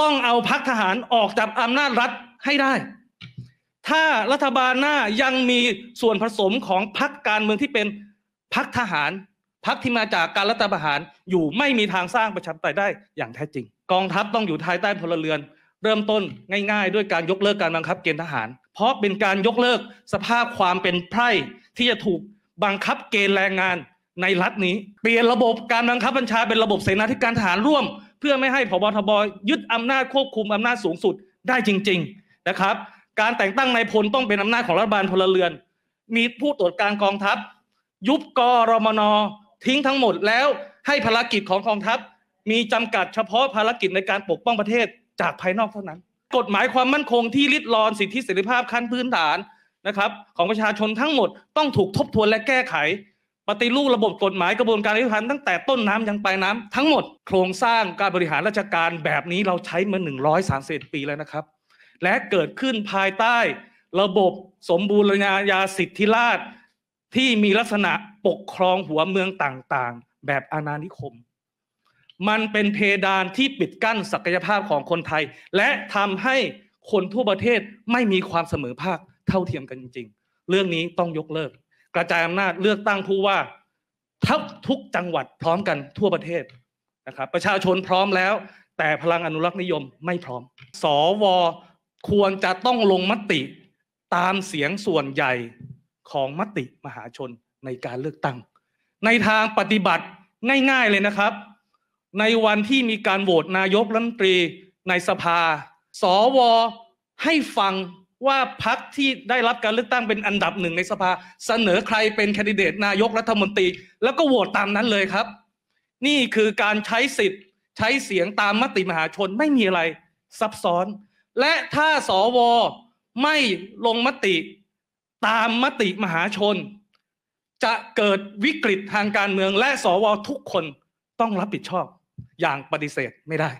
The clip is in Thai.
ต้องเอาพักทหารออกจากอำนาจรัฐให้ได้ ถ้ารัฐบาลหน้ายังมีส่วนผสมของพักการเมืองที่เป็นพักทหารพักที่มาจากการรัฐประหารอยู่ไม่มีทางสร้างประชาธิปไตยได้อย่างแท้จริง กองทัพต้องอยู่ภายใต้พลเรือน เริ่มต้นง่าย ๆ ด้วยการยกเลิกการบังคับเกณฑ์ทหาร เพราะเป็นการยกเลิกสภาพความเป็นไพร่ที่จะถูกบังคับเกณฑ์แรงงานในรัฐนี้ เปลี่ยนระบบการบังคับบัญชาเป็นระบบเสนาธิการทหารร่วมพื่อไม่ให้พบทบยึดอำนาจควบคุมอำนาจสูงสุดได้จริงๆนะครับการแต่งตั้งนายพลต้องเป็นอำนาจของรัฐบาลพลเรือน มีผู้ตรวจการกองทัพ ยุบกรมนทิ้งทั้งหมดแล้วให้ภารกิจของกองทัพ มีจำกัดเฉพาะภารกิจในการปกป้องประเทศจากภายนอกเท่านั้น กฎหมายความมั่นคงที่ริดรอนสิทธิเสรีภาพขั้นพื้นฐานนะครับของประชาชนทั้งหมดต้องถูกทบทวนและแก้ไขปฏิรูประบบกฎหมายกระบวนการยุติธรรมตั้งแต่ต้นน้ำยันปลายน้ำทั้งหมดโครงสร้างการบริหารราชการแบบนี้เราใช้มา 1 3 0ปีแล้วนะครับ และเกิดขึ้นภายใต้ระบบสมบูรณาญาสิทธิราชที่มีลักษณะปกครองหัวเมืองต่างๆ แบบอาณานิคม มันเป็นเพดานที่ปิดกั้นศักยภาพของคนไทย และทำให้คนทั่วประเทศไม่มีความเสมอภาคเท่าเทียมกันจริงๆเรื่องนี้ต้องยกเลิกกระจายอำนาจเลือกตั้งผู้ว่า ทับทุกจังหวัดพร้อมกันทั่วประเทศนะครับประชาชนพร้อมแล้ว แต่พลังอนุรักษ์นิยมไม่พร้อม สว ควรจะต้องลงมติตามเสียงส่วนใหญ่ของมติมหาชนในการเลือกตั้ง ในทางปฏิบัติง่ายๆเลยนะครับ ในวันที่มีการโหวตนายกรัฐมนตรี ในสภา สวให้ฟังว่าพักที่ได้รับการเลือกตั้งเป็นอันดับหนึ่งในสภา เสนอใครเป็นแคนดิเดตนายกรัฐมนตรีแล้วก็โหวตตามนั้นเลยครับ นี่คือการใช้สิทธิ์ใช้เสียงตามมติมหาชนไม่มีอะไรซับซ้อน และถ้าสวไม่ลงมติตามมติมหาชน จะเกิดวิกฤตทางการเมืองและสวทุกคนต้องรับผิดชอบอย่างปฏิเสธไม่ได้